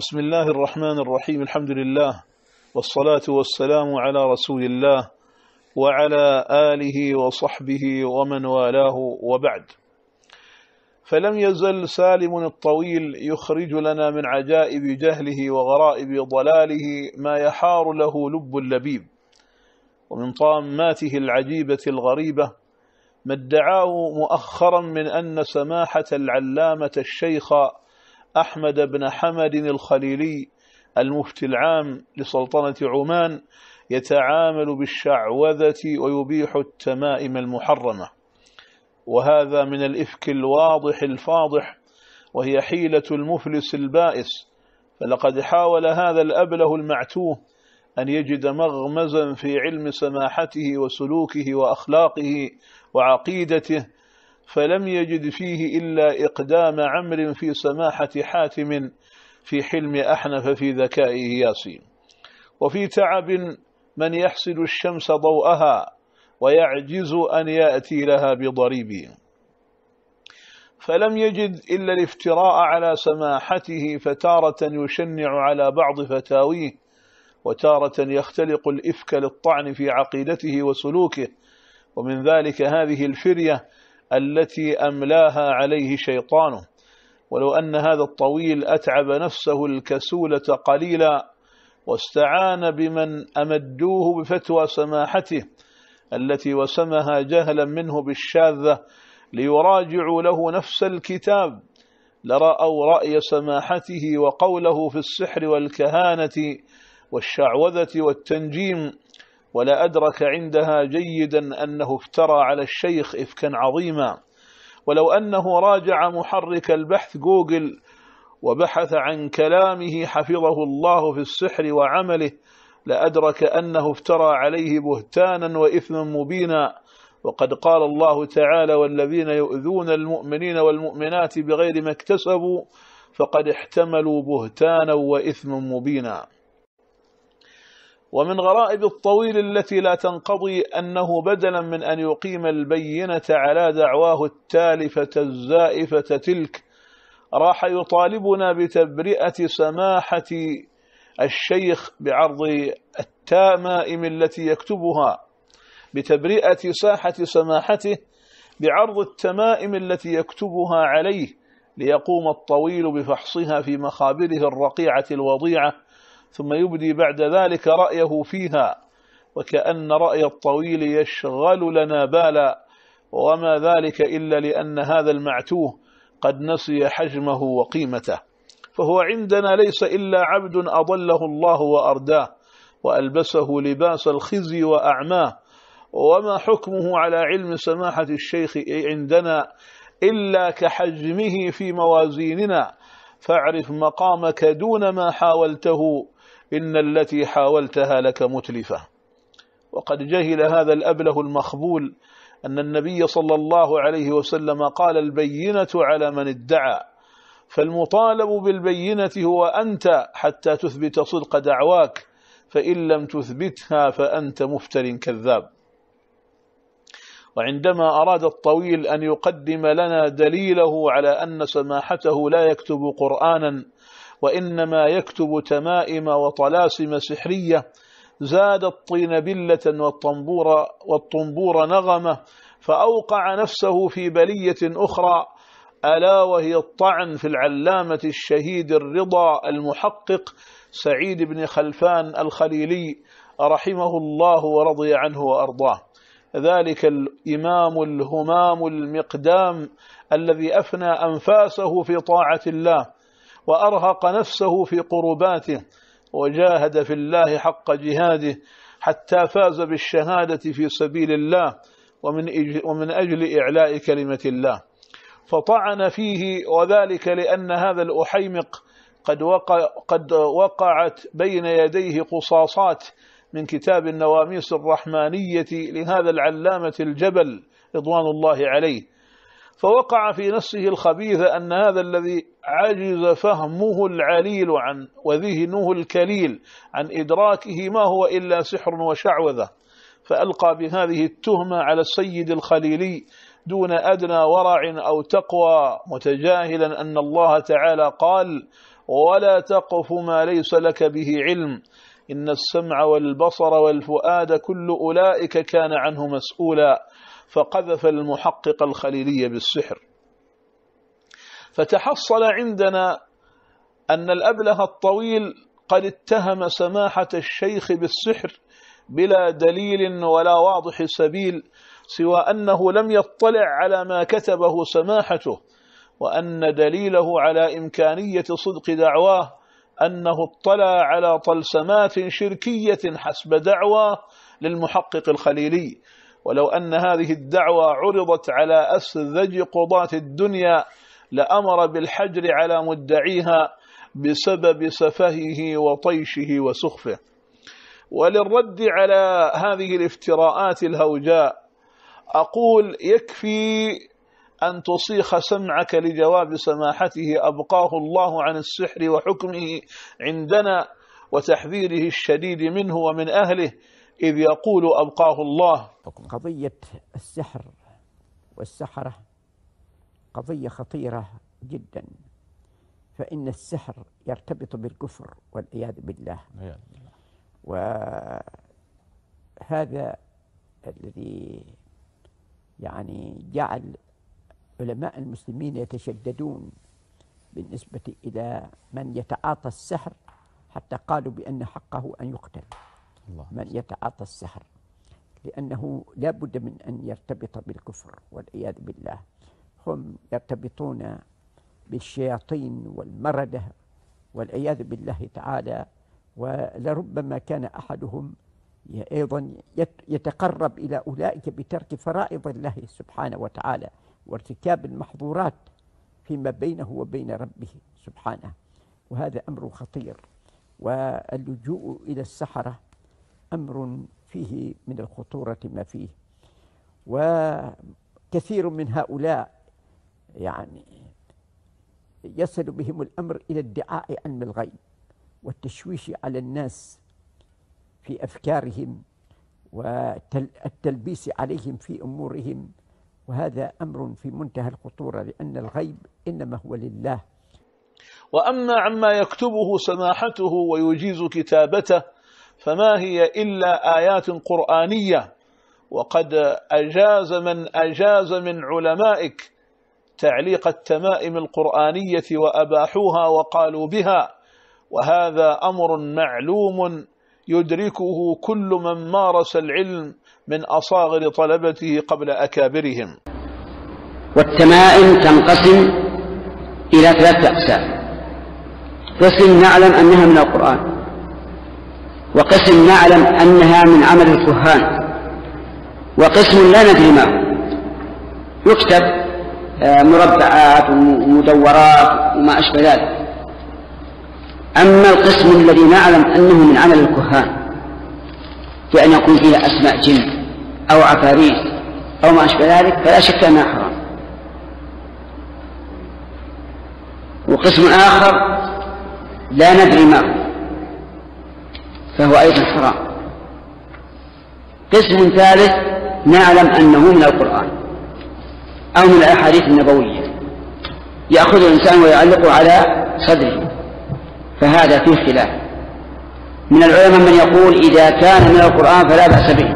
بسم الله الرحمن الرحيم الحمد لله والصلاة والسلام على رسول الله وعلى آله وصحبه ومن والاه وبعد فلم يزل سالم الطويل يخرج لنا من عجائب جهله وغرائب ضلاله ما يحار له لب اللبيب ومن طاماته العجيبة الغريبة ما ادعاه مؤخرا من أن سماحة العلامة الشيخة أحمد بن حمد الخليلي المفتي العام لسلطنة عمان يتعامل بالشعوذة ويبيح التمائم المحرمة وهذا من الإفك الواضح الفاضح وهي حيلة المفلس البائس فلقد حاول هذا الأبله المعتوه أن يجد مغمزا في علم سماحته وسلوكه وأخلاقه وعقيدته فلم يجد فيه إلا إقدام عمر في سماحة حاتم في حلم أحنف في ذكائه ياسين وفي تعب من يحسد الشمس ضوءها ويعجز أن يأتي لها بضريب فلم يجد إلا الافتراء على سماحته فتارة يشنع على بعض فتاويه وتارة يختلق الإفك للطعن في عقيدته وسلوكه ومن ذلك هذه الفرية التي أملاها عليه شيطانه ولو أن هذا الطويل أتعب نفسه الكسولة قليلا واستعان بمن أمدوه بفتوى سماحته التي وسمها جهلا منه بالشاذة ليراجعوا له نفس الكتاب لرأوا رأي سماحته وقوله في السحر والكهانة والشعوذة والتنجيم ولا أدرك عندها جيدا أنه افترى على الشيخ إفكا عظيما ولو أنه راجع محرك البحث جوجل وبحث عن كلامه حفظه الله في السحر وعمله لأدرك أنه افترى عليه بهتانا وإثما مبينا وقد قال الله تعالى والذين يؤذون المؤمنين والمؤمنات بغير ما اكتسبوا فقد احتملوا بهتانا وإثما مبينا ومن غرائب الطويل التي لا تنقضي أنه بدلا من أن يقيم البينة على دعواه التالفة الزائفة تلك راح يطالبنا بتبرئة سماحة الشيخ بعرض التمائم التي يكتبها بتبرئة ساحة سماحته بعرض التمائم التي يكتبها عليه ليقوم الطويل بفحصها في مخابره الرقيعة الوضيعة ثم يبدي بعد ذلك رأيه فيها وكأن رأي الطويل يشغل لنا بالا وما ذلك إلا لأن هذا المعتوه قد نسي حجمه وقيمته فهو عندنا ليس إلا عبد أضله الله وأرداه وألبسه لباس الخزي وأعماه وما حكمه على علم سماحة الشيخ عندنا إلا كحجمه في موازيننا فاعرف مقامك دون ما حاولته إن التي حاولتها لك متلفة وقد جهل هذا الأبله المخبول أن النبي صلى الله عليه وسلم قال البينة على من ادعى فالمطالب بالبينة هو أنت حتى تثبت صدق دعواك فإن لم تثبتها فأنت مفتر كذاب وعندما أراد الطويل أن يقدم لنا دليله على أن سماحته لا يكتب قرآنا وإنما يكتب تمائم وطلاسم سحرية زاد الطين بلة والطنبور, والطنبور نغمة فأوقع نفسه في بلية أخرى ألا وهي الطعن في العلامة الشهيد الرضا المحقق سعيد بن خلفان الخليلي رحمه الله ورضي عنه وأرضاه ذلك الإمام الهمام المقدام الذي أفنى أنفاسه في طاعة الله وأرهق نفسه في قرباته وجاهد في الله حق جهاده حتى فاز بالشهادة في سبيل الله ومن, ومن أجل إعلاء كلمة الله فطعن فيه وذلك لأن هذا الأحيمق قد, وقع قد وقعت بين يديه قصاصات من كتاب النواميس الرحمانية لهذا العلامة الجبل رضوان الله عليه فوقع في نفسه الخبيث أن هذا الذي عجز فهمه العليل عن وذهنه الكليل عن إدراكه ما هو إلا سحر وشعوذة فألقى بهذه التهمة على السيد الخليلي دون أدنى ورع أو تقوى متجاهلا أن الله تعالى قال ولا تقف ما ليس لك به علم إن السمع والبصر والفؤاد كل أولئك كان عنه مسؤولا فقذف المحقق الخليلي بالسحر فتحصل عندنا أن الأبله الطويل قد اتهم سماحة الشيخ بالسحر بلا دليل ولا واضح سبيل سوى أنه لم يطلع على ما كتبه سماحته وأن دليله على إمكانية صدق دعواه أنه اطلع على طلسمات شركية حسب دعوى للمحقق الخليلي ولو أن هذه الدعوة عرضت على أسذج قضاة الدنيا لأمر بالحجر على مدعيها بسبب سفهه وطيشه وسخفه وللرد على هذه الافتراءات الهوجاء أقول يكفي أن تصيخ سمعك لجواب سماحته أبقاه الله عن السحر وحكمه عندنا وتحذيره الشديد منه ومن أهله إذ يقول أبقاه الله قضية السحر والسحرة قضية خطيرة جدا فإن السحر يرتبط بالكفر والعياذ بالله وهذا الذي يعني جعل علماء المسلمين يتشددون بالنسبة إلى من يتعاطى السحر حتى قالوا بأن حقه أن يقتل الله. من يتعاطى السحر لأنه لا بد من أن يرتبط بالكفر والعياذ بالله هم يرتبطون بالشياطين والمردة والعياذ بالله تعالى ولربما كان أحدهم أيضا يتقرب إلى أولئك بترك فرائض الله سبحانه وتعالى وارتكاب المحظورات فيما بينه وبين ربه سبحانه وهذا أمر خطير واللجوء إلى السحرة أمر فيه من الخطورة ما فيه وكثير من هؤلاء يعني يصل بهم الأمر إلى ادعاء علم الغيب والتشويش على الناس في أفكارهم والتلبيس عليهم في أمورهم وهذا أمر في منتهى الخطورة لأن الغيب إنما هو لله وأما عما يكتبه سماحته ويجيز كتابته فما هي إلا آيات قرآنية وقد أجاز من أجاز من علمائك تعليق التمائم القرآنية وأباحوها وقالوا بها وهذا أمر معلوم يدركه كل من مارس العلم من أصاغر طلبته قبل أكابرهم والتمائم تنقسم إلى ثلاثة أقسام قسم نعلم أنها من القرآن وقسم نعلم أنها من عمل الكهان وقسم لا ندري ما هو يكتب آه، مربعات ومدورات وما أشبه ذلك أما القسم الذي نعلم أنه من عمل الكهان بأن يكون فيه أسماء جن أو عفاريت أو ما أشبه ذلك فلا شك أنها حرام وقسم آخر لا ندري ما هو فهو أيضا حرام قسم ثالث نعلم أنه من القرآن أو من الأحاديث النبوية يأخذ الإنسان ويعلقه على صدره فهذا فيه خلاف من العلماء من يقول إذا كان من القرآن فلا بأس به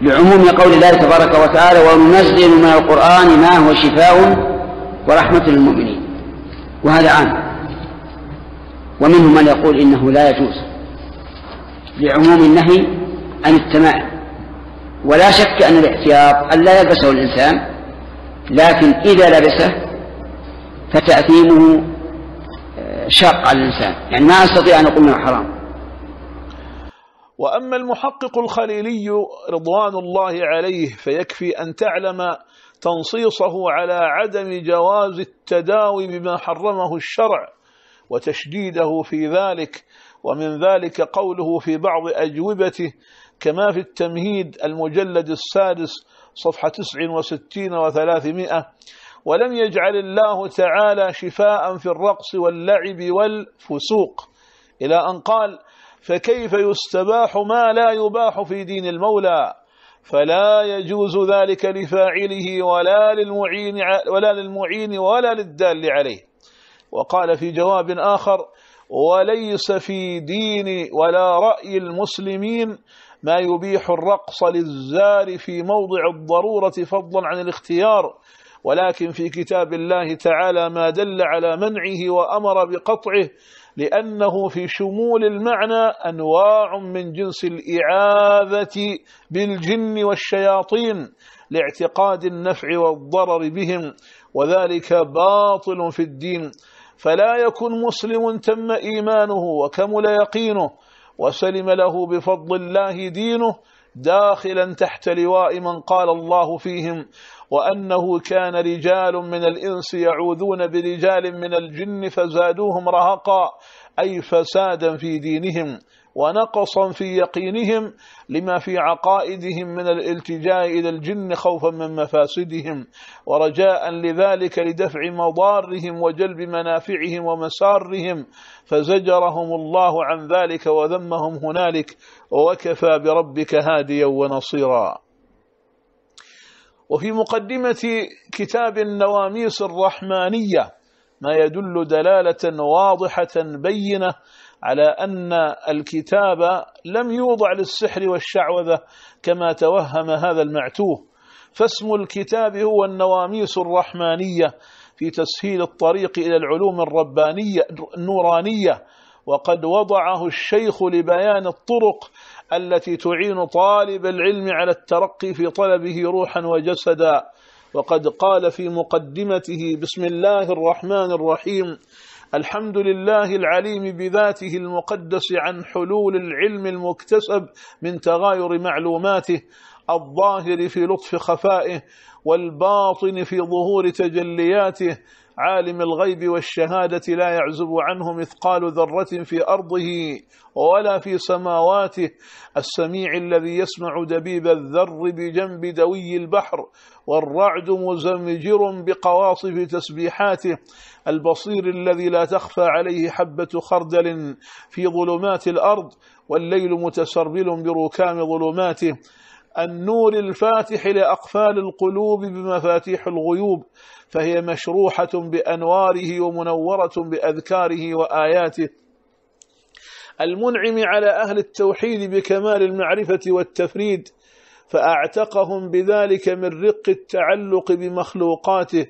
لعموم قول الله تبارك وتعالى وننزل من القرآن ما هو شفاء ورحمة للمؤمنين وهذا عام ومنهم من يقول إنه لا يجوز لعموم النهي عن التمائم ولا شك أن الاحتياط أن لا يلبسه الإنسان لكن إذا لبسه فتأثيمه آه، شاق على الإنسان يعني ما أستطيع أن أقول أنه حرام وأما المحقق الخليلي رضوان الله عليه فيكفي أن تعلم تنصيصه على عدم جواز التداوي بما حرمه الشرع وتشديده في ذلك ومن ذلك قوله في بعض أجوبته كما في التمهيد المجلد السادس صفحة تسع وستين وثلاثمائة ولم يجعل الله تعالى شفاء في الرقص واللعب والفسوق إلى أن قال فكيف يستباح ما لا يباح في دين المولى فلا يجوز ذلك لفاعله ولا للمعين ولا للمعين ولا للدال عليه وقال في جواب آخر وليس في دين ولا رأي المسلمين ما يبيح الرقص للزار في موضع الضرورة فضلا عن الاختيار ولكن في كتاب الله تعالى ما دل على منعه وأمر بقطعه لأنه في شمول المعنى أنواع من جنس الإعاذة بالجن والشياطين لاعتقاد النفع والضرر بهم وذلك باطل في الدين فلا يكن مسلم تم إيمانه وكمل يقينه وسلم له بفضل الله دينه داخلا تحت لواء من قال الله فيهم وأنه كان رجال من الإنس يعوذون برجال من الجن فزادوهم رهقا أي فسادا في دينهم ونقصا في يقينهم لما في عقائدهم من الالتجاء إلى الجن خوفا من مفاسدهم ورجاء لذلك لدفع مضارهم وجلب منافعهم ومسارهم فزجرهم الله عن ذلك وذمهم هنالك وكفى بربك هاديا ونصيرا وفي مقدمة كتاب النواميس الرحمانية ما يدل دلالة واضحة بينة على أن الكتاب لم يوضع للسحر والشعوذة كما توهم هذا المعتوه فاسم الكتاب هو النواميس الرحمانية في تسهيل الطريق إلى العلوم الربانية النورانية وقد وضعه الشيخ لبيان الطرق التي تعين طالب العلم على الترقي في طلبه روحا وجسدا وقد قال في مقدمته بسم الله الرحمن الرحيم الحمد لله العليم بذاته المقدس عن حلول العلم المكتسب من تغاير معلوماته الظاهر في لطف خفائه والباطن في ظهور تجلياته عالم الغيب والشهادة لا يعزب عنه مثقال ذرة في أرضه ولا في سماواته السميع الذي يسمع دبيب الذر بجنب دوي البحر والرعد مزمجر بقواصف تسبيحاته البصير الذي لا تخفى عليه حبة خردل في ظلمات الأرض والليل متسربل بركام ظلماته النور الفاتح لأقفال القلوب بمفاتيح الغيوب فهي مشروحة بأنواره ومنورة بأذكاره وآياته المنعم على أهل التوحيد بكمال المعرفة والتفريد فأعتقهم بذلك من رق التعلق بمخلوقاته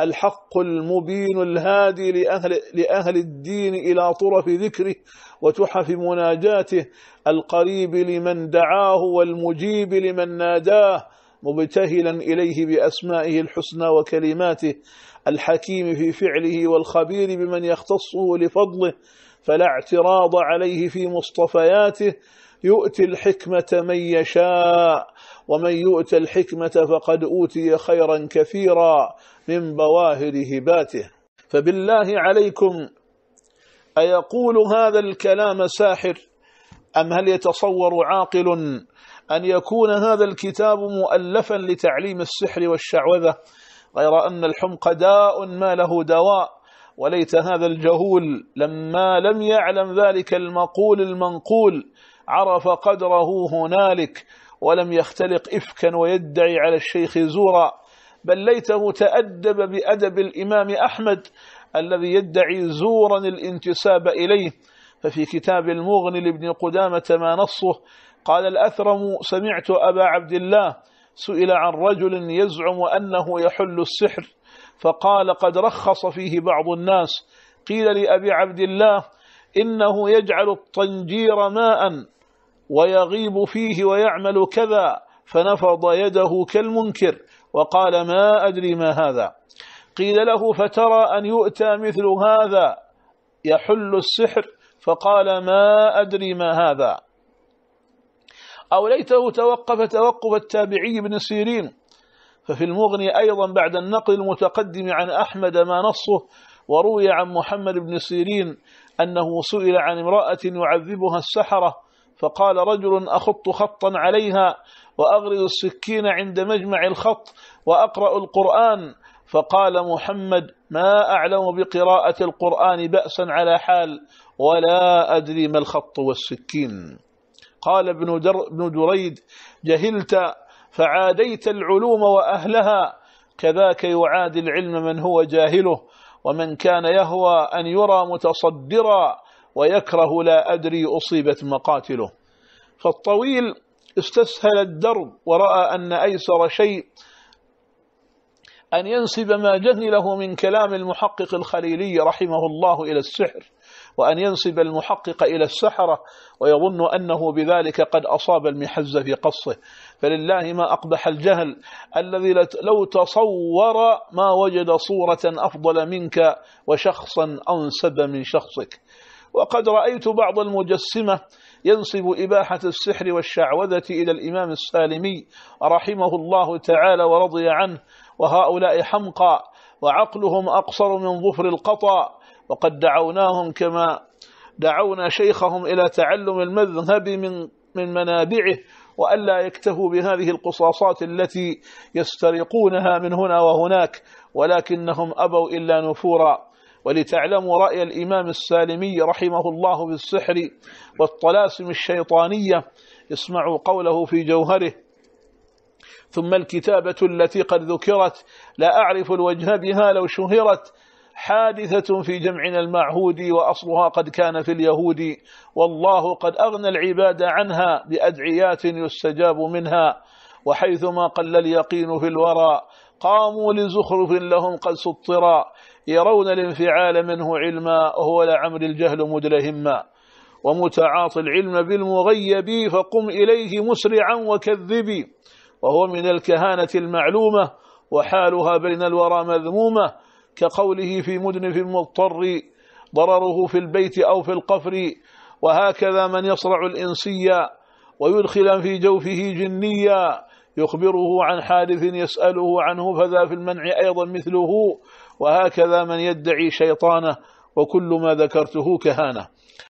الحق المبين الهادي لأهل, لأهل الدين إلى طرف ذكره وتحف مناجاته القريب لمن دعاه والمجيب لمن ناداه مبتهلا إليه بأسمائه الحسنى وكلماته الحكيم في فعله والخبير بمن يختصه لفضله فلا اعتراض عليه في مصطفياته يؤتي الحكمة من يشاء ومن يؤت الحكمة فقد أوتي خيرا كثيرا من بواهر هباته فبالله عليكم أيقول هذا الكلام ساحر أم هل يتصور عاقل أن يكون هذا الكتاب مؤلفا لتعليم السحر والشعوذة غير أن الحمق داء ما له دواء وليت هذا الجهول لما لم يعلم ذلك المقول المنقول عرف قدره هنالك ولم يختلق إفكا ويدعي على الشيخ زورا بل ليته تأدب بأدب الإمام أحمد الذي يدعي زورا الانتساب إليه ففي كتاب المغني لابن قدامة ما نصه قال الأثرم سمعت أبا عبد الله سئل عن رجل يزعم أنه يحل السحر فقال قد رخص فيه بعض الناس قيل لأبي عبد الله إنه يجعل الطنجير ماء ويغيب فيه ويعمل كذا فنفض يده كالمنكر وقال ما أدري ما هذا قيل له فترى أن يؤتى مثل هذا يحل السحر فقال ما أدري ما هذا أو ليته توقف توقف التابعي بن سيرين ففي المغني أيضا بعد النقل المتقدم عن أحمد ما نصه وروي عن محمد بن سيرين أنه سئل عن امرأة يعذبها السحرة فقال رجل أخط خطا عليها وأغرز السكين عند مجمع الخط وأقرأ القرآن فقال محمد ما أعلم بقراءة القرآن بأسا على حال ولا أدري ما الخط والسكين قال ابن, در ابن دريد جهلت فعاديت العلوم وأهلها كذاك يعادي العلم من هو جاهله ومن كان يهوى أن يرى متصدرا ويكره لا أدري أصيبت مقاتله فالطويل استسهل الدرب ورأى أن أيسر شيء أن ينسب ما جهله من كلام المحقق الخليلي رحمه الله إلى السحر وأن ينسب المحقق إلى السحرة ويظن أنه بذلك قد أصاب المحز في قصه فلله ما أقبح الجهل الذي لو تصور ما وجد صورة أفضل منك وشخصا أنسب من شخصك وقد رأيت بعض المجسمة ينصب إباحة السحر والشعوذة إلى الإمام السالمي رحمه الله تعالى ورضي عنه وهؤلاء حمقى وعقلهم أقصر من ظفر القطا وقد دعوناهم كما دعونا شيخهم إلى تعلم المذهب من من منابعه وألا يكتفوا بهذه القصاصات التي يسترقونها من هنا وهناك ولكنهم أبوا إلا نفورا ولتعلموا رأي الإمام السالمي رحمه الله في السحر والطلاسم الشيطانية اسمعوا قوله في جوهره ثم الكتابة التي قد ذكرت لا أعرف الوجه بها لو شهرت حادثة في جمعنا المعهود وأصلها قد كان في اليهود والله قد أغنى العباد عنها بأدعيات يستجاب منها وحيثما قل اليقين في الورى قاموا لزخرف لهم قد سطرا يرون الانفعال منه علما وهو لعمر الجهل مدلهما ومتعاطي العلم بالمغيب فقم إليه مسرعا وكذبي وهو من الكهانة المعلومة وحالها بين الورى مذمومة كقوله في مدنف مضطر ضرره في البيت أو في القفر وهكذا من يصرع الإنسيا ويدخل في جوفه جنيا يخبره عن حادث يسأله عنه فذا في المنع أيضا مثله وهكذا من يدعي شيطانه وكل ما ذكرته كهانه